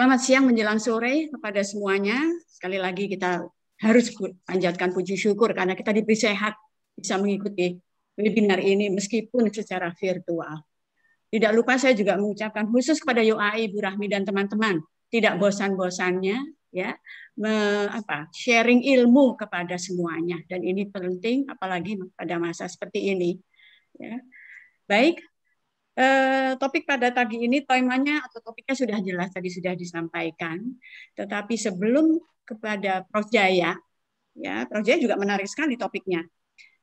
Selamat siang menjelang sore kepada semuanya. Sekali lagi kita harus panjatkan puji syukur karena kita diberi sehat bisa mengikuti webinar ini meskipun secara virtual. Tidak lupa saya juga mengucapkan khusus kepada YOAI, Bu Rahmi dan teman-teman, tidak bosan-bosannya ya me, apa sharing ilmu kepada semuanya dan ini penting apalagi pada masa seperti ini. Ya. Baik, Eh, topik pada pagi ini temanya atau topiknya sudah jelas tadi sudah disampaikan. Tetapi sebelum kepada Prof Jaya, ya Prof Jaya juga menarik sekali topiknya,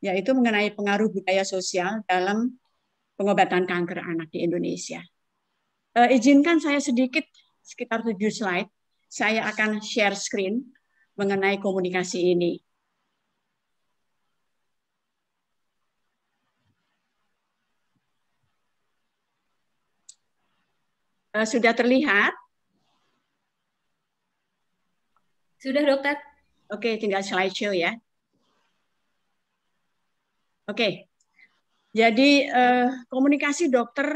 yaitu mengenai pengaruh budaya sosial dalam pengobatan kanker anak di Indonesia. Eh, izinkan saya sedikit sekitar tujuh slide, saya akan share screen mengenai komunikasi ini. Eh, sudah terlihat? Sudah, Dokter. Oke, okay, tinggal show ya. Oke. Jadi uh, komunikasi dokter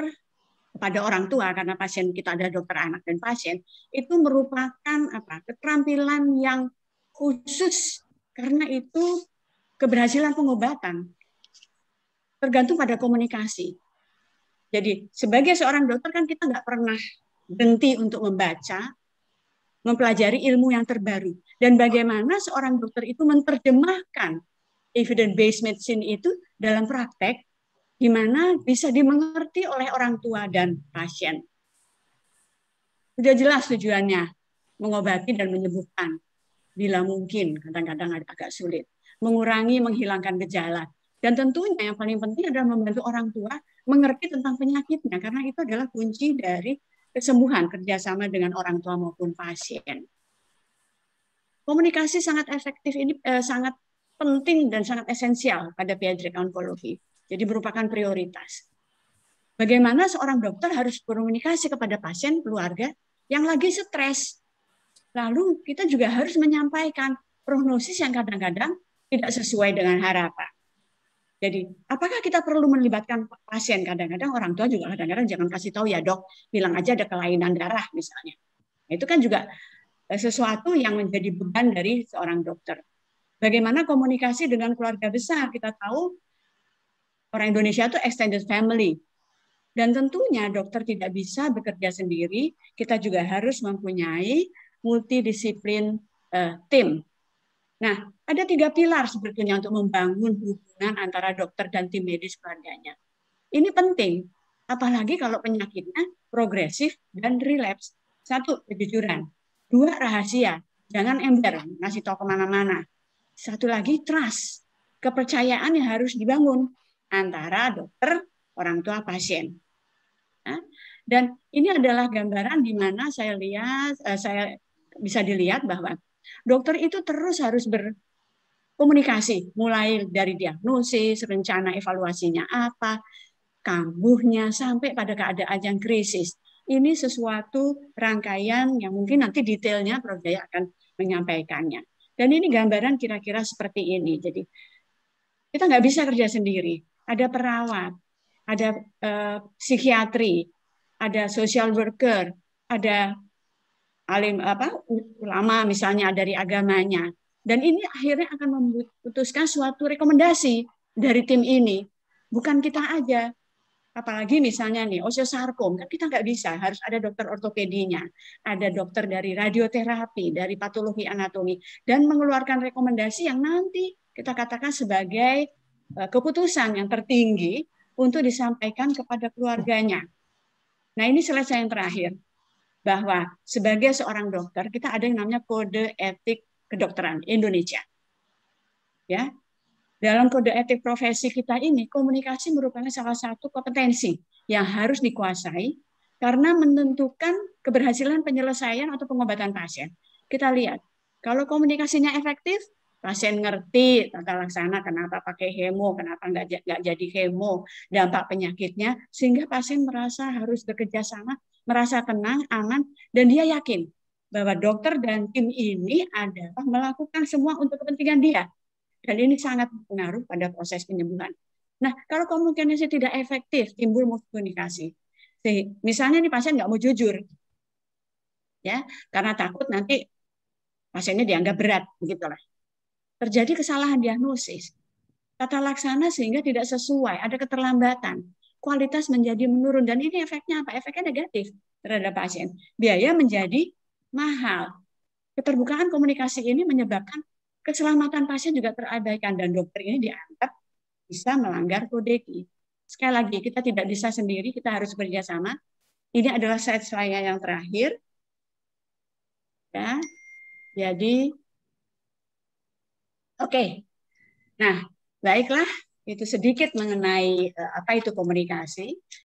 kepada orang tua karena pasien kita ada dokter anak dan pasien itu merupakan apa? keterampilan yang khusus karena itu keberhasilan pengobatan tergantung pada komunikasi. Jadi sebagai seorang dokter kan kita nggak pernah berhenti untuk membaca, mempelajari ilmu yang terbaru. Dan bagaimana seorang dokter itu menerjemahkan evidence-based medicine itu dalam praktek, di mana bisa dimengerti oleh orang tua dan pasien. Sudah jelas tujuannya, mengobati dan menyembuhkan. Bila mungkin, kadang-kadang agak sulit. Mengurangi, menghilangkan gejala. Dan tentunya yang paling penting adalah membantu orang tua mengerti tentang penyakitnya karena itu adalah kunci dari kesembuhan kerjasama dengan orang tua maupun pasien. Komunikasi sangat efektif ini eh, sangat penting dan sangat esensial pada pediatric oncology. Jadi merupakan prioritas. Bagaimana seorang dokter harus berkomunikasi kepada pasien, keluarga yang lagi stres. Lalu kita juga harus menyampaikan prognosis yang kadang-kadang tidak sesuai dengan harapan. Jadi, apakah kita perlu melibatkan pasien? Kadang-kadang orang tua juga kadang-kadang jangan kasih tahu ya dok, bilang aja ada kelainan darah misalnya. Nah, itu kan juga eh, sesuatu yang menjadi beban dari seorang dokter. Bagaimana komunikasi dengan keluarga besar? Kita tahu orang Indonesia itu extended family. Dan tentunya dokter tidak bisa bekerja sendiri, kita juga harus mempunyai multidisiplin uh, tim Nah, ada tiga pilar sebetulnya untuk membangun hubungan antara dokter dan tim medis keluarganya. Ini penting, apalagi kalau penyakitnya progresif dan relapse. Satu, kejujuran. Dua, rahasia. Jangan ember, ngasih tahu kemana-mana. Satu lagi, trust. Kepercayaan yang harus dibangun antara dokter, orang tua, pasien. Dan ini adalah gambaran di mana saya lihat, eh, saya bisa dilihat bahwa dokter itu terus harus berkomunikasi, mulai dari diagnosis, rencana evaluasinya apa, kambuhnya, sampai pada keadaan yang krisis. Ini sesuatu rangkaian yang mungkin nanti detailnya Prof. Jaya akan menyampaikannya. Dan ini gambaran kira-kira seperti ini. Jadi kita nggak bisa kerja sendiri. Ada perawat, ada uh, psikiatri, ada social worker, ada alim apa ulama misalnya dari agamanya dan ini akhirnya akan memutuskan suatu rekomendasi dari tim ini bukan kita aja apalagi misalnya nih osteosarkom kan kita nggak bisa harus ada dokter ortopedinya ada dokter dari radioterapi dari patologi anatomi dan mengeluarkan rekomendasi yang nanti kita katakan sebagai eh, keputusan yang tertinggi untuk disampaikan kepada keluarganya. Nah, ini selesai yang terakhir bahwa sebagai seorang dokter kita ada yang namanya kode etik kedokteran Indonesia. Ya. Dalam kode etik profesi kita ini komunikasi merupakan salah satu kompetensi yang harus dikuasai karena menentukan keberhasilan penyelesaian atau pengobatan pasien. Kita lihat kalau komunikasinya efektif, pasien ngerti tata laksana kenapa pakai hemo, kenapa nggak nggak jadi hemo, dampak penyakitnya, sehingga pasien merasa harus bekerja sama merasa tenang, aman, dan dia yakin bahwa dokter dan tim ini adalah melakukan semua untuk kepentingan dia. Dan ini sangat berpengaruh pada proses penyembuhan. Nah, kalau komunikasi tidak efektif, timbul komunikasi. Misalnya nih pasien nggak mau jujur, ya karena takut nanti pasiennya dianggap berat, begitulah. Terjadi kesalahan diagnosis, tata laksana sehingga tidak sesuai, ada keterlambatan kualitas menjadi menurun dan ini efeknya apa? Efeknya negatif terhadap pasien. Biaya menjadi mahal. Keterbukaan komunikasi ini menyebabkan keselamatan pasien juga terabaikan dan dokter ini dianggap bisa melanggar kode etik. Sekali lagi, kita tidak bisa sendiri, kita harus bekerja sama. Ini adalah slide saya yang terakhir. Ya, jadi, oke. Okay. Nah, baiklah itu sedikit mengenai eh, apa itu komunikasi